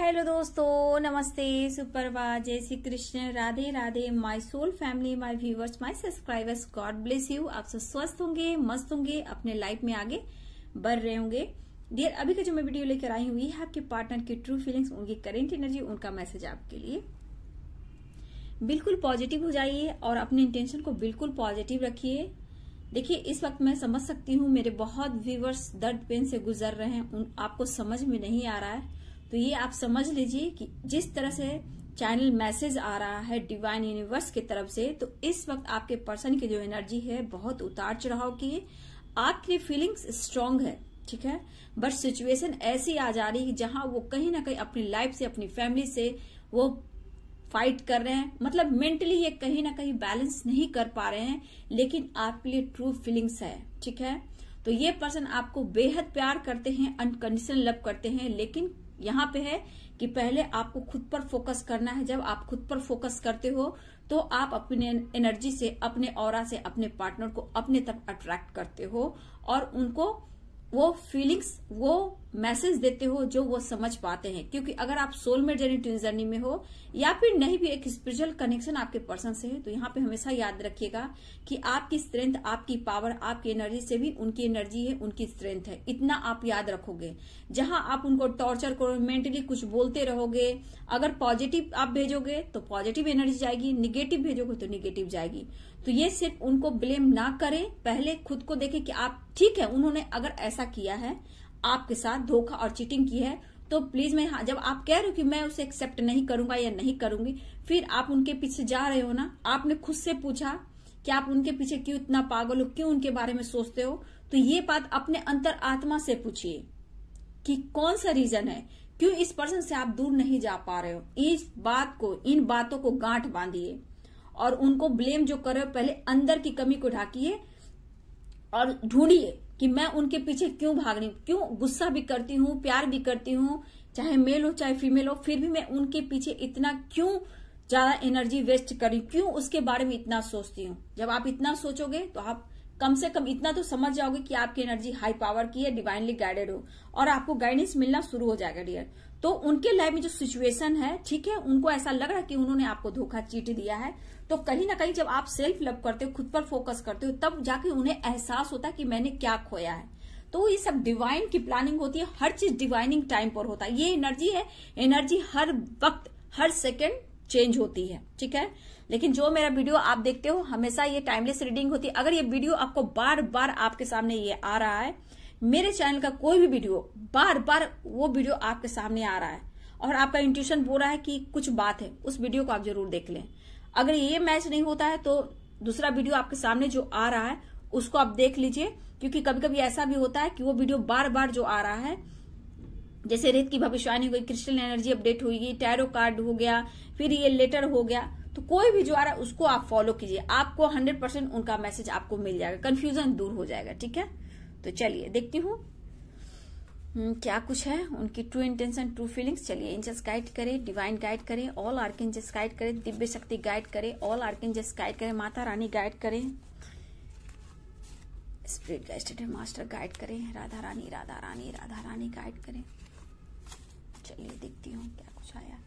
hello दोस्तों नमस्ते सुपरवा जय Shri Krishna Radhe Radhe my soul family my viewers my subscribers God bless you आप सब स्वस्थ होंगे मस्त होंगे अपने लाइफ में आगे बढ़ रहे होंगे डियर अभी का जो मैं वीडियो लेकर आई हुई है आपके पार्टनर की ट्रू फीलिंग्स उनकी करेंट एनर्जी उनका मैसेज आपके लिए बिल्कुल पॉजिटिव हो जाइए और अपने इंटेंशन को बिल्कुल पॉजिटिव रखिए देखिए इस वक्त मैं समझ सकती हूँ मेरे बहुत व्यूवर्स दर्द पेन से गुजर रहे हैं उन आपको समझ में नहीं आ रहा है तो ये आप समझ लीजिए कि जिस तरह से चैनल मैसेज आ रहा है डिवाइन यूनिवर्स की तरफ से तो इस वक्त आपके पर्सन की जो एनर्जी है बहुत उतार चढ़ाव की आपकी फीलिंग्स स्ट्रांग है ठीक है बट सिचुएशन ऐसी आ जा रही है जहां वो कहीं ना कहीं अपनी लाइफ से अपनी फैमिली से वो फाइट कर रहे हैं मतलब मेंटली ये कहीं ना कहीं बैलेंस नहीं कर पा रहे हैं लेकिन आपके लिए ट्रू फीलिंग्स है ठीक है तो ये पर्सन आपको बेहद प्यार करते हैं अनकंडीशनल लव करते हैं लेकिन यहाँ पे है कि पहले आपको खुद पर फोकस करना है जब आप खुद पर फोकस करते हो तो आप अपने एनर्जी से अपने और से अपने पार्टनर को अपने तक अट्रैक्ट करते हो और उनको वो फीलिंग्स वो मैसेज देते हो जो वो समझ पाते हैं क्योंकि अगर आप सोलमेट जर्नी ट्विन जर्नी में हो या फिर नहीं भी एक स्पिरिचुअल कनेक्शन आपके पर्सन से है तो यहाँ पे हमेशा याद रखिएगा कि आपकी स्ट्रेंथ आपकी पावर आपकी एनर्जी से भी उनकी एनर्जी है उनकी स्ट्रेंथ है इतना आप याद रखोगे जहां आप उनको टॉर्चर करो मेंटली कुछ बोलते रहोगे अगर पॉजिटिव आप भेजोगे तो पॉजिटिव एनर्जी जाएगी निगेटिव भेजोगे तो निगेटिव जाएगी तो ये सिर्फ उनको ब्लेम ना करें पहले खुद को देखें कि आप ठीक है उन्होंने अगर ऐसा किया है आपके साथ धोखा और चीटिंग की है तो प्लीज मैं हाँ, जब आप कह रहे हो कि मैं उसे एक्सेप्ट नहीं करूंगा या नहीं करूंगी फिर आप उनके पीछे जा रहे हो ना आपने खुद से पूछा कि आप उनके पीछे क्यों इतना पागल हो क्यों उनके बारे में सोचते हो तो ये बात अपने अंतर आत्मा से पूछिए कि कौन सा रीजन है क्यों इस पर्सन से आप दूर नहीं जा पा रहे हो इस बात को इन बातों को गांठ बांधिए और उनको ब्लेम जो कर रहे हो पहले अंदर की कमी को ढाकिए और ढूंढिए कि मैं उनके पीछे क्यों भागनी क्यों गुस्सा भी करती हूँ प्यार भी करती हूँ चाहे मेल हो चाहे फीमेल हो फिर भी मैं उनके पीछे इतना क्यों ज्यादा एनर्जी वेस्ट कर रही क्यों उसके बारे में इतना सोचती हूँ जब आप इतना सोचोगे तो आप कम से कम इतना तो समझ जाओगे कि आपकी एनर्जी हाई पावर की है डिवाइनली गाइडेड हो और आपको गाइडेंस मिलना शुरू हो जाएगा डियर तो उनके लाइफ में जो सिचुएशन है ठीक है उनको ऐसा लग रहा है कि उन्होंने आपको धोखा चीट दिया है तो कहीं ना कहीं जब आप सेल्फ लव करते हो खुद पर फोकस करते हो तब जाके उन्हें एहसास होता है कि मैंने क्या खोया है तो ये सब डिवाइन की प्लानिंग होती है हर चीज डिवाइनिंग टाइम पर होता है ये एनर्जी है एनर्जी हर वक्त हर सेकेंड चेंज होती है ठीक है लेकिन जो मेरा वीडियो आप देखते हो हमेशा ये टाइमलेस रीडिंग होती है अगर ये वीडियो आपको बार बार आपके सामने ये आ रहा है मेरे चैनल का कोई भी वीडियो बार बार वो वीडियो आपके सामने आ रहा है और आपका इंट्यूशन बोल रहा है कि कुछ बात है उस वीडियो को आप जरूर देख लें अगर ये मैच नहीं होता है तो दूसरा वीडियो आपके सामने जो आ रहा है उसको आप देख लीजिए क्योंकि कभी कभी ऐसा भी होता है कि वो वीडियो बार बार जो आ रहा है जैसे रेत की भविष्यवाणी हुई क्रिस्टल एनर्जी अपडेट हुई टैरो कार्ड हो गया फिर ये लेटर हो गया तो कोई भी जो आ रहा है उसको आप फॉलो कीजिए आपको 100 परसेंट उनका मैसेज आपको मिल जाएगा कंफ्यूजन दूर हो जाएगा ठीक है तो चलिए देखती हूँ हम्म, क्या कुछ है उनकी ट्रू इंटेंशन ट्रू फीलिंग्स चलिए एंजल्स गाइड करे डिवाइन गाइड करें ऑल आर्क गाइड करे दिव्य शक्ति गाइड करे ऑल आर्क गाइड करे माता रानी गाइड करे स्प्रिट गाइड मास्टर गाइड करें राधा रानी राधा रानी राधा रानी गाइड करें चलिए देखती हूँ क्या कुछ आया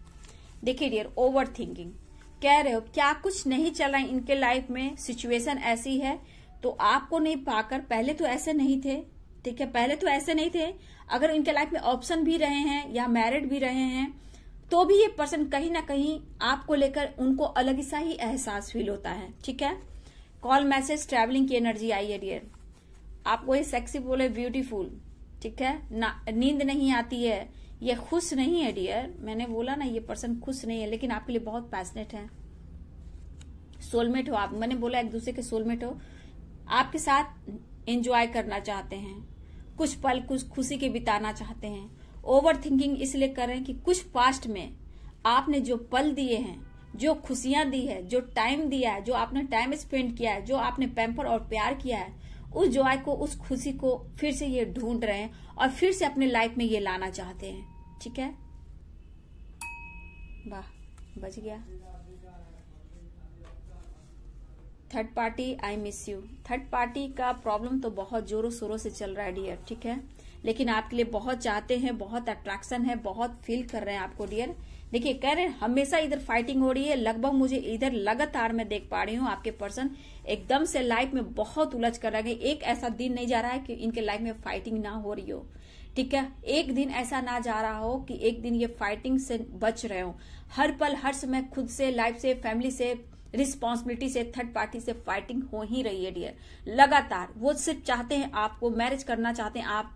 देखिए डियर ओवर थिंकिंग कह रहे हो क्या कुछ नहीं चल इनके लाइफ में सिचुएशन ऐसी है तो आपको नहीं पाकर पहले तो ऐसे नहीं थे ठीक है पहले तो ऐसे नहीं थे अगर इनके लाइफ में ऑप्शन भी रहे हैं या मैरिड भी रहे हैं तो भी ये पर्सन कहीं ना कहीं आपको लेकर उनको अलग सा ही एहसास फील होता है ठीक है कॉल मैसेज ट्रैवलिंग की एनर्जी आई है डियर आपको ये सेक्सी बोले ब्यूटीफुल ठीक है ना नींद नहीं आती है ये खुश नहीं है डियर मैंने बोला ना ये पर्सन खुश नहीं है लेकिन आपके लिए बहुत पैसनेट है सोलमेट हो आप मैंने बोला एक दूसरे के सोलमेट हो आपके साथ एंजॉय करना चाहते हैं कुछ पल कुछ खुशी के बिताना चाहते हैं ओवर थिंकिंग इसलिए कर रहे हैं कि कुछ पास्ट में आपने जो पल दिए हैं जो खुशियां दी है जो टाइम दिया है जो आपने टाइम स्पेंड किया है जो आपने पैम्पर और प्यार किया है उस जॉय को उस खुशी को फिर से ये ढूंढ रहे हैं और फिर से अपने लाइफ में ये लाना चाहते हैं ठीक है वाह बच गया third party I miss you third party का प्रॉब्लम तो बहुत जोरों शोरों से चल रहा है डियर ठीक है लेकिन आपके लिए बहुत चाहते हैं बहुत अट्रैक्शन है बहुत फील कर रहे हैं आपको डियर देखिए कह रहे हैं हमेशा इधर फाइटिंग हो रही है लगभग मुझे इधर लगातार मैं देख पा रही हूँ आपके पर्सन एकदम से लाइफ में बहुत उलझ कर रहे एक ऐसा दिन नहीं जा रहा है कि इनके लाइफ में फाइटिंग ना हो रही हो ठीक है एक दिन ऐसा ना जा रहा हो कि एक दिन ये फाइटिंग से बच रहे हो हर पल हर समय खुद से लाइफ से फैमिली से रिस्पॉन्सिबिलिटी से थर्ड पार्टी से फाइटिंग हो ही रही है डियर लगातार वो सिर्फ चाहते हैं आपको मैरिज करना चाहते हैं आप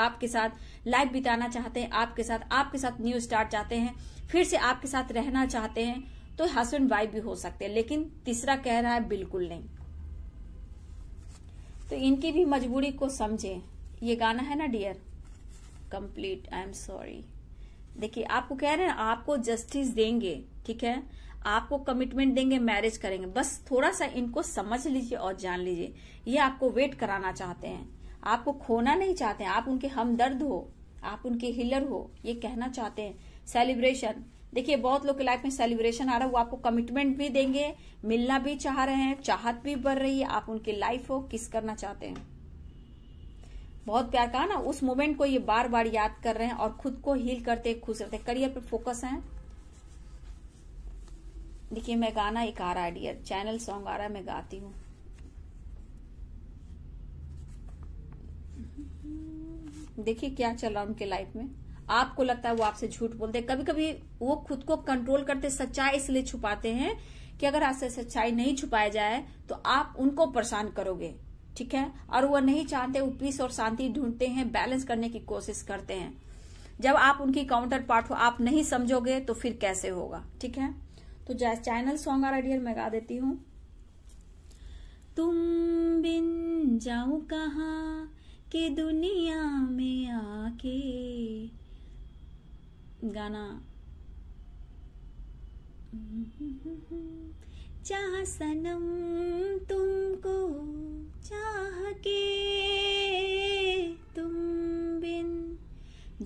आपके साथ लाइफ बिताना चाहते हैं आपके साथ आपके साथ न्यू स्टार्ट चाहते हैं फिर से आपके साथ रहना चाहते हैं तो हस्बैंड वाइफ भी हो सकते हैं लेकिन तीसरा कह रहा है बिल्कुल नहीं तो इनकी भी मजबूरी को समझे ये गाना है ना dear complete I am sorry देखिए आपको कह रहे हैं आपको जस्टिस देंगे ठीक है आपको कमिटमेंट देंगे मैरिज करेंगे बस थोड़ा सा इनको समझ लीजिए और जान लीजिए ये आपको वेट कराना चाहते हैं आपको खोना नहीं चाहते हैं आप उनके हमदर्द हो आप उनके हिलर हो ये कहना चाहते हैं सेलिब्रेशन देखिए बहुत लोग के लाइफ में सेलिब्रेशन आ रहा है वो आपको कमिटमेंट भी देंगे मिलना भी चाह रहे हैं चाहत भी बढ़ रही है आप उनके लाइफ हो किस करना चाहते हैं बहुत प्यार कहा ना उस मोमेंट को ये बार बार याद कर रहे हैं और खुद को हील करते खुश रहते करियर पर फोकस है देखिए मैं गाना एक आ रहा है डियर चैनल सॉन्ग आ रहा है मैं गाती हूँ देखिए क्या चल रहा है उनके लाइफ में आपको लगता है वो आपसे झूठ बोलते हैं कभी कभी वो खुद को कंट्रोल करते सच्चाई इसलिए छुपाते हैं कि अगर आपसे सच्चाई नहीं छुपाया जाए तो आप उनको परेशान करोगे ठीक है और वो नहीं चाहते वो पीस और शांति ढूंढते हैं बैलेंस करने की कोशिश करते हैं जब आप उनकी काउंटर पार्ट हो आप नहीं समझोगे तो फिर कैसे होगा ठीक है तो जैस चैनल सॉन्ग और आइडियल मैं गा देती हूँ तुम बिन जाऊ कहा के दुनिया में आके गाना चाह सनम तुमको चाह के तुम बिन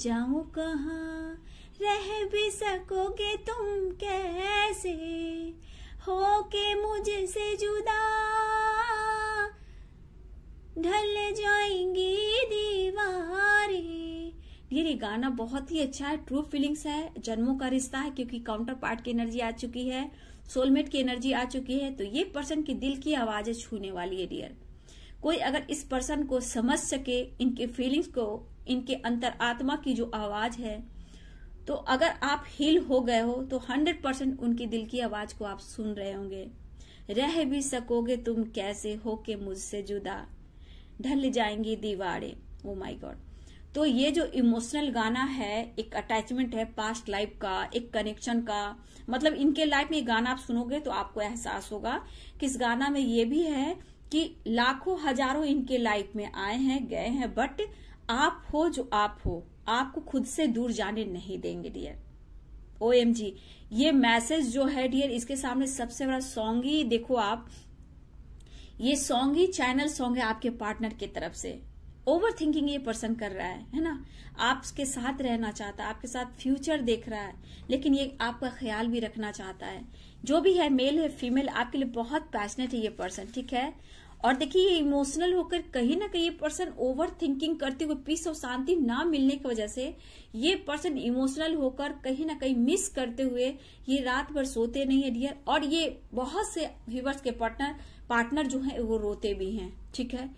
जाऊ कहा रह भी सकोगे तुम कैसे हो के मुझसे जुदा ढल जाएंगी दीवारें ये, गाना बहुत ही अच्छा है ट्रू फीलिंग्स है जन्मों का रिश्ता है क्योंकि काउंटर पार्ट की एनर्जी आ चुकी है सोलमेट की एनर्जी आ चुकी है तो ये पर्सन की दिल की आवाज छूने वाली है डियर कोई अगर इस पर्सन को समझ सके इनके फीलिंग्स को इनके अंतर आत्मा की जो आवाज है तो अगर आप हिल हो गए हो तो हंड्रेड परसेंट उनकी दिल की आवाज को आप सुन रहे होंगे रह भी सकोगे तुम कैसे हो के मुझसे जुदा ढल जाएंगी दीवारें ओ माय गॉड तो ये जो इमोशनल गाना है एक अटैचमेंट है पास्ट लाइफ का एक कनेक्शन का मतलब इनके लाइफ में गाना आप सुनोगे तो आपको एहसास होगा कि इस गाना में ये भी है कि लाखों हजारों इनके लाइफ में आए हैं गए हैं बट आप हो जो आप हो आपको खुद से दूर जाने नहीं देंगे डियर ओ एम जी ये मैसेज जो है डियर इसके सामने सबसे बड़ा सॉन्ग ही देखो आप ये सॉन्ग ही चैनल सॉन्ग है आपके पार्टनर की तरफ से ओवर थिंकिंग ये पर्सन कर रहा है है ना आपके साथ रहना चाहता है आपके साथ फ्यूचर देख रहा है लेकिन ये आपका ख्याल भी रखना चाहता है जो भी है मेल है फीमेल आपके लिए बहुत पैशनेट है ये पर्सन ठीक है और देखिए इमोशनल होकर कहीं ना कहीं ये पर्सन ओवर थिंकिंग करते हुए पीस और शांति ना मिलने की वजह से ये पर्सन इमोशनल होकर कहीं ना कहीं मिस करते हुए ये रात भर सोते नहीं है डियर और ये बहुत से व्यूवर्स के पार्टनर पार्टनर जो है वो रोते भी हैं ठीक है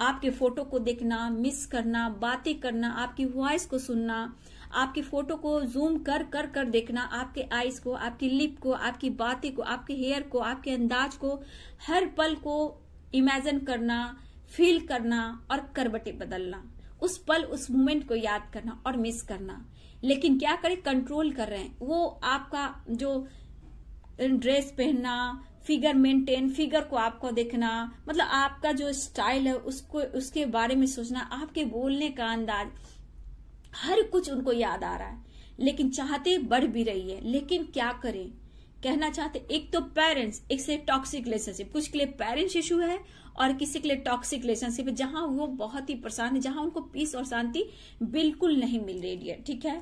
आपके फोटो को देखना मिस करना बातें करना आपकी वॉइस को सुनना आपकी फोटो को जूम कर कर कर देखना आपके आईज को आपकी लिप को आपकी बातें को आपके हेयर को आपके अंदाज को हर पल को इमेजिन करना फील करना और करबटे बदलना उस पल उस मोमेंट को याद करना और मिस करना लेकिन क्या करें कंट्रोल कर रहे हैं वो आपका जो ड्रेस पहनना फिगर मेंटेन फिगर को आपको देखना मतलब आपका जो स्टाइल है उसको उसके बारे में सोचना आपके बोलने का अंदाज हर कुछ उनको याद आ रहा है लेकिन चाहते बढ़ भी रही है लेकिन क्या करें कहना चाहते एक तो पेरेंट्स एक से टॉक्सिक रिलेशनशिप कुछ के लिए पेरेंट्स इशू है और किसी के लिए टॉक्सिक रिलेशनशिप जहां वो बहुत ही परेशान है जहां उनको पीस और शांति बिल्कुल नहीं मिल रही है ठीक है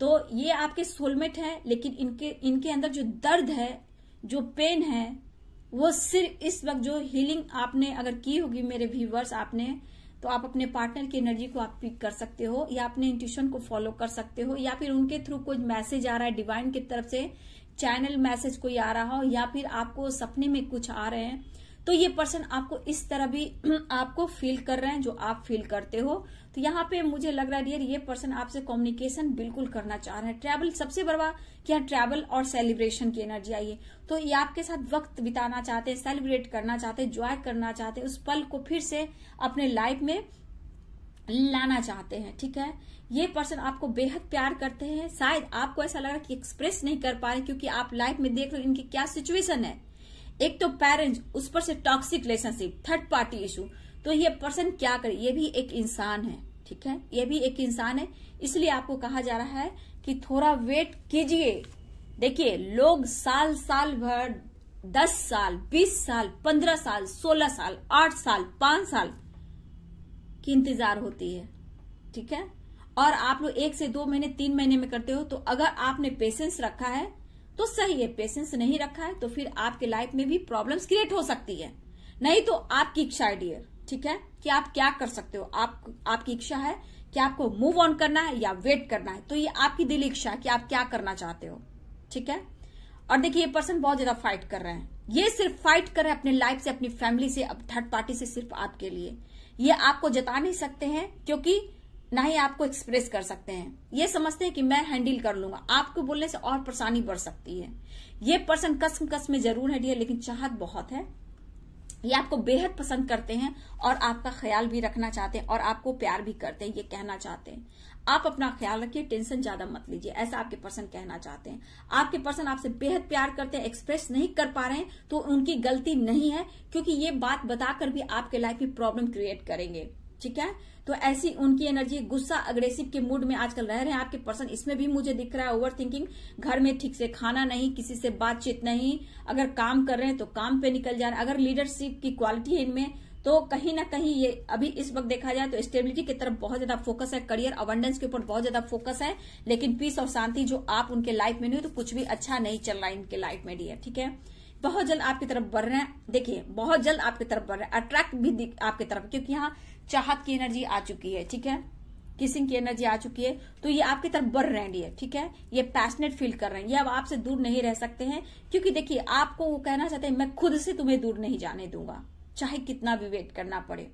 तो ये आपके सोलमेट है लेकिन इनके इनके अंदर जो दर्द है जो पेन है वो सिर्फ इस वक्त जो हीलिंग आपने अगर की होगी मेरे व्यूवर्स आपने तो आप अपने पार्टनर की एनर्जी को आप पिक कर सकते हो या अपने इंट्यूशन को फॉलो कर सकते हो या फिर उनके थ्रू कोई मैसेज आ रहा है डिवाइन की तरफ से चैनल मैसेज कोई आ रहा हो या फिर आपको सपने में कुछ आ रहे हैं तो ये पर्सन आपको इस तरह भी आपको फील कर रहे हैं जो आप फील करते हो तो यहाँ पे मुझे लग रहा है डियर ये पर्सन आपसे कम्युनिकेशन बिल्कुल करना चाह रहे हैं ट्रैवल सबसे बड़ा क्या ट्रैवल और सेलिब्रेशन की एनर्जी आई है तो ये आपके साथ वक्त बिताना चाहते हैं सेलिब्रेट करना चाहते हैं ज्वाय करना चाहते हैं उस पल को फिर से अपने लाइफ में लाना चाहते हैं ठीक है ये पर्सन आपको बेहद प्यार करते हैं शायद आपको ऐसा लगा कि एक्सप्रेस नहीं कर पा रहे क्योंकि आप लाइफ में देख रहे हो इनकी क्या सिचुएशन है एक तो पेरेंट्स उस पर से toxic relationship third party issue तो ये पर्सन क्या करे ये भी एक इंसान है ठीक है ये भी एक इंसान है इसलिए आपको कहा जा रहा है कि थोड़ा वेट कीजिए देखिए लोग साल साल भर दस साल बीस साल पंद्रह साल सोलह साल आठ साल पांच साल की इंतजार होती है ठीक है और आप लोग एक से दो महीने तीन महीने में करते हो तो अगर आपने पेशेंस रखा है तो सही है पेशेंस नहीं रखा है तो फिर आपके लाइफ में भी प्रॉब्लम क्रिएट हो सकती है नहीं तो आपकी इच्छा है डियर ठीक है कि आप क्या कर सकते हो आप आपकी इच्छा है कि आपको मूव ऑन करना है या वेट करना है तो ये आपकी दिली इच्छा है कि आप क्या करना चाहते हो ठीक है और देखिए ये पर्सन बहुत ज्यादा फाइट कर रहे हैं ये सिर्फ फाइट कर रहे हैं अपने लाइफ से अपनी फैमिली से थर्ड पार्टी से सिर्फ आपके लिए ये आपको जता नहीं सकते हैं क्योंकि ना ही आपको एक्सप्रेस कर सकते हैं ये समझते हैं कि मैं हैंडल कर लूंगा आपको बोलने से और परेशानी बढ़ सकती है ये पर्सन कसम कसम में जरूर है डियर लेकिन चाहत बहुत है ये आपको बेहद पसंद करते हैं और आपका ख्याल भी रखना चाहते हैं और आपको प्यार भी करते हैं ये कहना चाहते हैं आप अपना ख्याल रखिए टेंशन ज्यादा मत लीजिए ऐसा आपके पर्सन कहना चाहते हैं आपके पर्सन आपसे बेहद प्यार करते हैं एक्सप्रेस नहीं कर पा रहे हैं तो उनकी गलती नहीं है क्योंकि ये बात बताकर भी आपके लाइफ में प्रॉब्लम क्रिएट करेंगे ठीक है तो ऐसी उनकी एनर्जी गुस्सा अग्रेसिव के मूड में आजकल रह रहे हैं आपके पर्सन इसमें भी मुझे दिख रहा है ओवर थिंकिंग घर में ठीक से खाना नहीं किसी से बातचीत नहीं अगर काम कर रहे हैं तो काम पे निकल जा रहे हैं अगर लीडरशिप की क्वालिटी है इनमें तो कहीं ना कहीं ये अभी इस वक्त देखा जाए तो स्टेबिलिटी की तरफ बहुत ज्यादा फोकस है करियर अवंडेंस के ऊपर बहुत ज्यादा फोकस है लेकिन पीस और शांति जो आप उनके लाइफ में नहीं तो कुछ भी अच्छा नहीं चल रहा है इनके लाइफ में डी ठीक है बहुत जल्द आपकी तरफ बढ़ रहे हैं देखिए बहुत जल्द आपकी तरफ बढ़ रहे हैं अट्रैक्ट भी आपकी तरफ क्योंकि यहाँ चाहत की एनर्जी आ चुकी है ठीक है किसिंग की एनर्जी आ चुकी है तो ये आपकी तरफ बढ़ रहे हैं ठीक है ये पैशनेट फील कर रहे हैं ये अब आपसे दूर नहीं रह सकते हैं क्योंकि देखिए आपको वो कहना चाहते हैं मैं खुद से तुम्हें दूर नहीं जाने दूंगा चाहे कितना भी वेट करना पड़े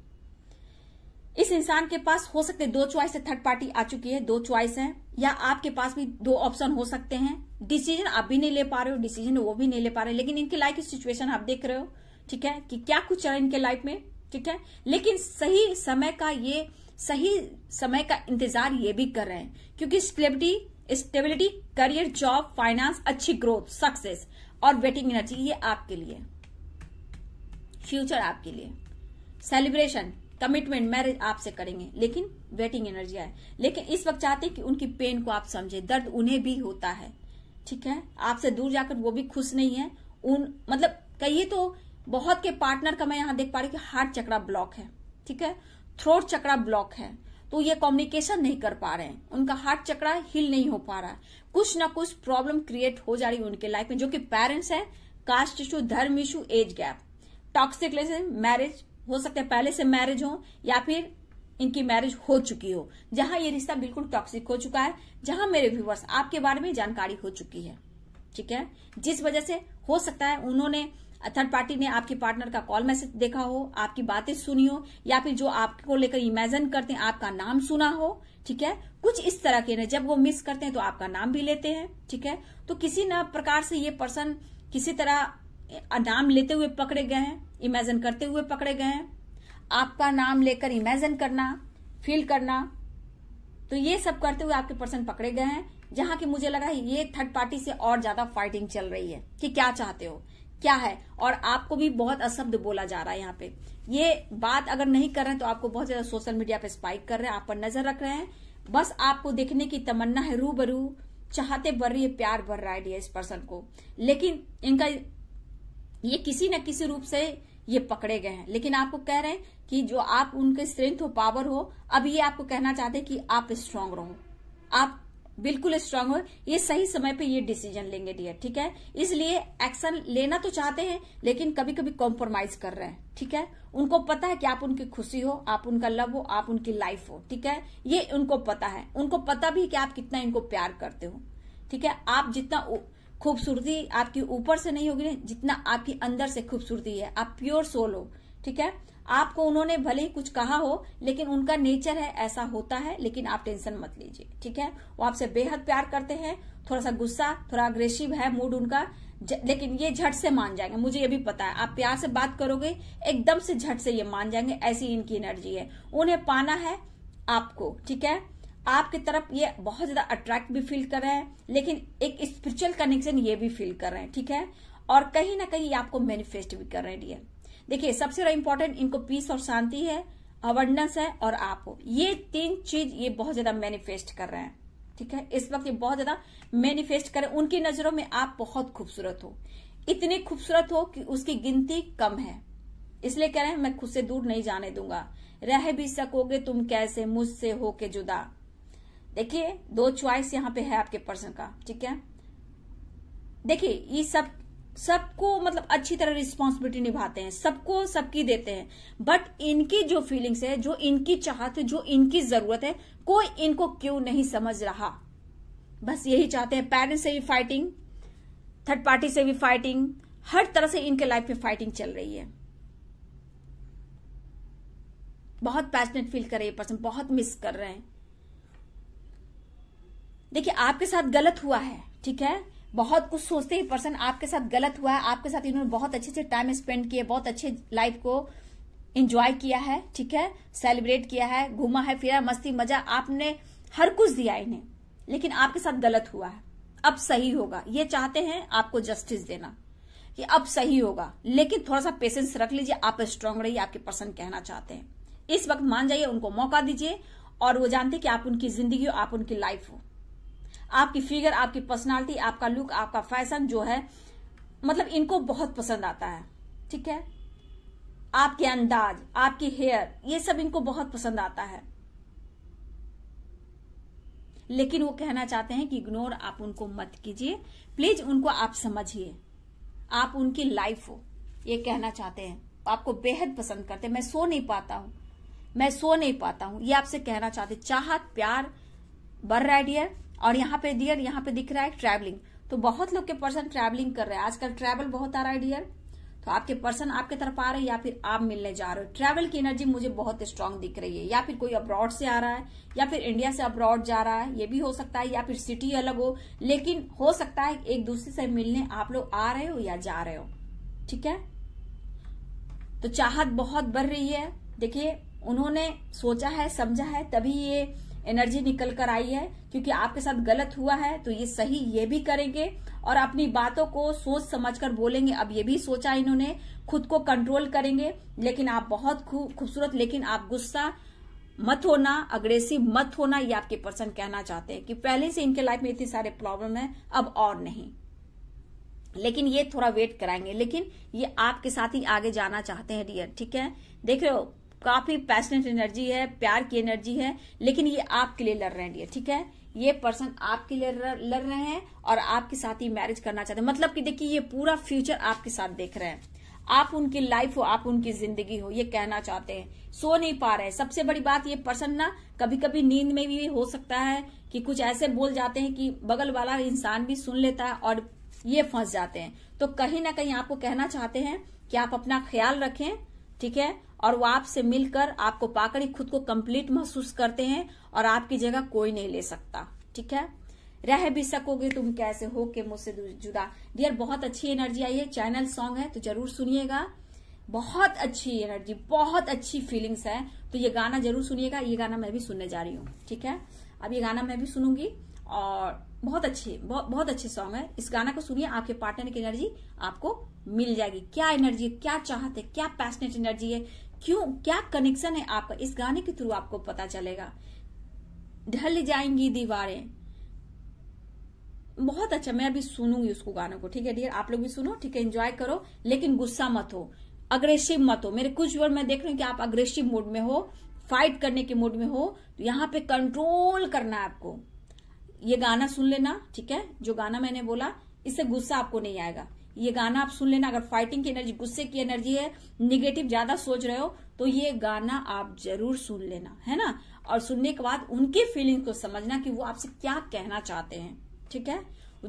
इस इंसान के पास हो सकते दो च्वाइस है थर्ड पार्टी आ चुकी है दो च्वाइस है या आपके पास भी दो ऑप्शन हो सकते हैं डिसीजन आप भी नहीं ले पा रहे हो डिसीजन वो भी नहीं ले पा रहे लेकिन इनकी लाइफ की सिचुएशन आप देख रहे हो ठीक है कि क्या कुछ है इनके लाइफ में ठीक है लेकिन सही समय का ये सही समय का इंतजार ये भी कर रहे हैं क्योंकि stability stability career job finance अच्छी ग्रोथ सक्सेस और वेटिंग एनर्जी ये आपके लिए फ्यूचर आपके लिए सेलिब्रेशन कमिटमेंट मैरिज आपसे करेंगे लेकिन वेटिंग एनर्जी है लेकिन इस वक्त चाहते हैं कि उनकी पेन को आप समझे दर्द उन्हें भी होता है ठीक है आपसे दूर जाकर वो भी खुश नहीं है उन मतलब कहिए तो बहुत के पार्टनर का मैं यहाँ देख पा रही हूँ कि हार्ट चक्रा ब्लॉक है ठीक है थ्रोट चक्रा ब्लॉक है तो ये कम्युनिकेशन नहीं कर पा रहे हैं उनका हार्ट चक्रा हिल नहीं हो पा रहा है कुछ ना कुछ प्रॉब्लम क्रिएट हो जा रही है उनके लाइफ में जो कि पेरेंट्स है कास्ट इशू धर्म issue age gap toxic marriage हो सकता है पहले से मैरिज हो या फिर इनकी मैरिज हो चुकी हो जहां ये रिश्ता बिल्कुल टॉक्सिक हो चुका है जहां मेरे व्यूवर्स आपके बारे में जानकारी हो चुकी है ठीक है जिस वजह से हो सकता है उन्होंने थर्ड पार्टी ने आपके पार्टनर का कॉल मैसेज देखा हो आपकी बातें सुनी हो या फिर जो आपको लेकर इमेजिन करते हैं आपका नाम सुना हो ठीक है कुछ इस तरह के जब वो मिस करते हैं तो आपका नाम भी लेते हैं ठीक है तो किसी न प्रकार से ये पर्सन किसी तरह नाम लेते हुए पकड़े गए हैं इमेजिन करते हुए पकड़े गए हैं आपका नाम लेकर इमेजिन करना फील करना तो ये सब करते हुए आपके पर्सन पकड़े गए हैं जहां कि मुझे लगा है ये थर्ड पार्टी से और ज्यादा फाइटिंग चल रही है कि क्या चाहते हो क्या है और आपको भी बहुत अशब्द बोला जा रहा है यहाँ पे ये बात अगर नहीं कर रहे हैं तो आपको बहुत ज्यादा सोशल मीडिया पे स्पाइक कर रहे हैं आप पर नजर रख रहे हैं बस आपको देखने की तमन्ना है रू बरू चाहते बढ़ रही है प्यार बढ़ रहा है इस पर्सन को लेकिन इनका ये किसी न किसी रूप से ये पकड़े गए हैं लेकिन आपको कह रहे हैं कि जो आप उनके स्ट्रेंथ हो पावर हो अब ये आपको कहना चाहते हैं कि आप स्ट्रांग रहो आप बिल्कुल स्ट्रांग हो ये सही समय पे ये डिसीजन लेंगे डियर ठीक है इसलिए एक्शन लेना तो चाहते हैं लेकिन कभी कभी कॉम्प्रोमाइज कर रहे हैं ठीक है उनको पता है कि आप उनकी खुशी हो आप उनका लव हो आप उनकी लाइफ हो ठीक है ये उनको पता है उनको पता भी कि आप कितना इनको प्यार करते हो ठीक है आप जितना खूबसूरती आपकी ऊपर से नहीं होगी जितना आपकी अंदर से खूबसूरती है आप प्योर सोल हो ठीक है आपको उन्होंने भले ही कुछ कहा हो लेकिन उनका नेचर है ऐसा होता है लेकिन आप टेंशन मत लीजिए ठीक है वो आपसे बेहद प्यार करते हैं थोड़ा सा गुस्सा थोड़ा अग्रेसिव है मूड उनका ज, लेकिन ये झट से मान जाएंगे मुझे ये भी पता है आप प्यार से बात करोगे एकदम से झट से ये मान जाएंगे ऐसी इनकी एनर्जी है उन्हें पाना है आपको ठीक है आपकी तरफ ये बहुत ज्यादा अट्रैक्ट भी फील कर रहे हैं लेकिन एक स्पिरिचुअल कनेक्शन ये भी फील कर रहे हैं ठीक है और कहीं ना कहीं आपको मैनिफेस्ट भी कर रहे हैं डियर देखिए सबसे बड़ा इंपॉर्टेंट इनको पीस और शांति है अवर्डेंस है और आप हो ये तीन चीज ये बहुत ज्यादा मैनिफेस्ट कर रहे हैं ठीक है इस वक्त ये बहुत ज्यादा मैनिफेस्ट हैं उनकी नजरों में आप बहुत खूबसूरत हो इतनी खूबसूरत हो कि उसकी गिनती कम है इसलिए कह रहे हैं मैं खुद से दूर नहीं जाने दूंगा रह भी सकोगे तुम कैसे मुझसे होके जुदा देखिए दो च्वाइस यहाँ पे है आपके पर्सन का ठीक है देखिए ये सब सबको मतलब अच्छी तरह रिस्पॉन्सिबिलिटी निभाते हैं सबको सबकी देते हैं बट इनकी जो फीलिंग्स है जो इनकी चाहत है जो इनकी जरूरत है कोई इनको क्यों नहीं समझ रहा बस यही चाहते हैं पेरेंट्स से भी फाइटिंग थर्ड पार्टी से भी फाइटिंग हर तरह से इनके लाइफ में फाइटिंग चल रही है बहुत पैशनेट फील कर रहे हैं पर्सन बहुत मिस कर रहे हैं देखिए आपके साथ गलत हुआ है ठीक है बहुत कुछ सोचते ही पर्सन आपके साथ गलत हुआ है आपके साथ इन्होंने बहुत अच्छे अच्छे टाइम स्पेंड किए बहुत अच्छे लाइफ को इंजॉय किया है ठीक है सेलिब्रेट किया है घूमा है फिरा मस्ती मजा आपने हर कुछ दिया इन्हें लेकिन आपके साथ गलत हुआ है अब सही होगा ये चाहते हैं आपको जस्टिस देना कि अब सही होगा लेकिन थोड़ा सा पेशेंस रख लीजिए आप स्ट्रांग रहिए आपके पर्सन कहना चाहते हैं इस वक्त मान जाइए उनको मौका दीजिए और वो जानते कि आप उनकी जिंदगी हो आप उनकी लाइफ हो आपकी फिगर आपकी पर्सनालिटी आपका लुक आपका फैशन जो है मतलब इनको बहुत पसंद आता है ठीक है आपके अंदाज आपकी हेयर ये सब इनको बहुत पसंद आता है लेकिन वो कहना चाहते हैं कि इग्नोर आप उनको मत कीजिए प्लीज उनको आप समझिए आप उनकी लाइफ हो ये कहना चाहते हैं आपको बेहद पसंद करते हैं मैं सो नहीं पाता हूं मैं सो नहीं पाता हूं ये आपसे कहना चाहते चाहत प्यार बर डियर और यहाँ पे डियर यहाँ पे दिख रहा है ट्रैवलिंग तो बहुत लोग के पर्सन ट्रैवलिंग कर रहे हैं आजकल ट्रैवल बहुत आ रहा है डियर तो आपके पर्सन आपके तरफ आ रहे हैं या फिर आप मिलने जा रहे हो ट्रैवल की एनर्जी मुझे बहुत स्ट्रांग दिख रही है या फिर कोई अब्रॉड से आ रहा है या फिर इंडिया से अब्रॉड जा रहा है ये भी हो सकता है या फिर सिटी अलग हो लेकिन हो सकता है एक दूसरे से मिलने आप लोग आ रहे हो या जा रहे हो ठीक है तो चाहत बहुत बढ़ रही है देखिये उन्होंने सोचा है समझा है तभी ये एनर्जी निकल कर आई है क्योंकि आपके साथ गलत हुआ है तो ये सही ये भी करेंगे और अपनी बातों को सोच समझ कर बोलेंगे अब ये भी सोचा इन्होंने खुद को कंट्रोल करेंगे लेकिन आप बहुत खूबसूरत लेकिन आप गुस्सा मत होना अग्रेसिव मत होना ये आपके पर्सन कहना चाहते हैं कि पहले से इनके लाइफ में इतने सारे प्रॉब्लम है अब और नहीं लेकिन ये थोड़ा वेट कराएंगे लेकिन ये आपके साथ ही आगे जाना चाहते हैं डियर ठीक है देख रहे हो काफी पैशनेट एनर्जी है प्यार की एनर्जी है लेकिन ये आपके लिए लड़ रहे हैं ठीक है ये पर्सन आपके लिए लड़ रहे हैं और आपके साथ ही मैरिज करना चाहते हैं मतलब कि देखिए ये पूरा फ्यूचर आपके साथ देख रहे हैं आप उनकी लाइफ हो आप उनकी जिंदगी हो ये कहना चाहते हैं सो नहीं पा रहे सबसे बड़ी बात ये पर्सन ना कभी कभी नींद में भी हो सकता है कि कुछ ऐसे बोल जाते हैं कि बगल वाला इंसान भी सुन लेता है और ये फंस जाते हैं तो कहीं ना कहीं आपको कहना चाहते हैं कि आप अपना ख्याल रखें ठीक है और वो आपसे मिलकर आपको पाकर ही खुद को कंप्लीट महसूस करते हैं और आपकी जगह कोई नहीं ले सकता ठीक है रह भी सकोगे तुम कैसे हो के मुझसे जुदा डियर बहुत अच्छी एनर्जी आई है चैनल सॉन्ग है तो जरूर सुनिएगा बहुत अच्छी एनर्जी बहुत अच्छी फीलिंग्स है तो ये गाना जरूर सुनिएगा ये गाना मैं भी सुनने जा रही हूँ ठीक है अब ये गाना मैं भी सुनूंगी और बहुत अच्छे बहुत बहुत अच्छे सॉन्ग है इस गाना को सुनिए आपके पार्टनर की एनर्जी आपको मिल जाएगी क्या एनर्जी है क्या चाहत है क्या पैशनेट एनर्जी है क्यों क्या कनेक्शन है आपका इस गाने के थ्रू आपको पता चलेगा ढल जाएंगी दीवारें बहुत अच्छा मैं अभी सुनूंगी उसको गानों को ठीक है डियर आप लोग भी सुनो ठीक है एंजॉय करो लेकिन गुस्सा मत हो अग्रेसिव मत हो मेरे कुछ वर्ड मैं देख रही हूँ कि आप अग्रेसिव मूड में हो फाइट करने के मूड में हो तो यहाँ पे कंट्रोल करना है आपको ये गाना सुन लेना ठीक है जो गाना मैंने बोला इससे गुस्सा आपको नहीं आएगा ये गाना आप सुन लेना अगर फाइटिंग की एनर्जी गुस्से की एनर्जी है निगेटिव ज्यादा सोच रहे हो तो ये गाना आप जरूर सुन लेना है ना और सुनने के बाद उनकी फीलिंग को समझना कि वो आपसे क्या कहना चाहते हैं ठीक है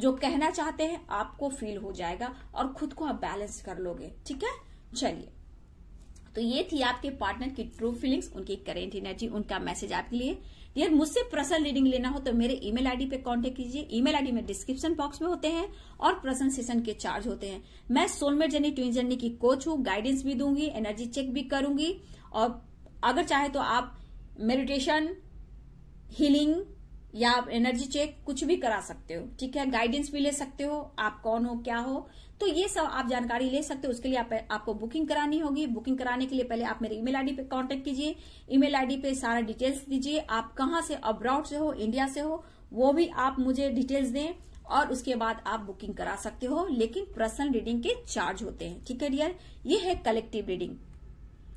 जो कहना चाहते हैं आपको फील हो जाएगा और खुद को आप बैलेंस कर लोगे ठीक है चलिए तो ये थी आपके पार्टनर की ट्रू फीलिंग्स उनकी करेंट एनर्जी उनका मैसेज आपके लिए यार मुझसे प्रसन्न रीडिंग लेना हो तो मेरे ईमेल आईडी पे कांटेक्ट कीजिए ईमेल आईडी में डिस्क्रिप्शन बॉक्स में होते हैं और प्रसन्न सेशन के चार्ज होते हैं मैं सोलमेट जर्नी ट्विन जर्नी की कोच हूँ गाइडेंस भी दूंगी एनर्जी चेक भी करूंगी और अगर चाहे तो आप मेडिटेशन हीलिंग या आप एनर्जी चेक कुछ भी करा सकते हो ठीक है गाइडेंस भी ले सकते हो आप कौन हो क्या हो तो ये सब आप जानकारी ले सकते हो उसके लिए आप, आपको बुकिंग करानी होगी बुकिंग कराने के लिए पहले आप मेरे ईमेल आईडी पे कांटेक्ट कीजिए ईमेल आईडी पे सारा डिटेल्स दीजिए आप कहाँ से अब्रॉड से हो इंडिया से हो वो भी आप मुझे डिटेल्स दें और उसके बाद आप बुकिंग करा सकते हो लेकिन पर्सनल रीडिंग के चार्ज होते हैं ठीक है डियर ये है कलेक्टिव रीडिंग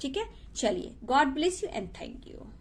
ठीक है चलिए God bless you and thank you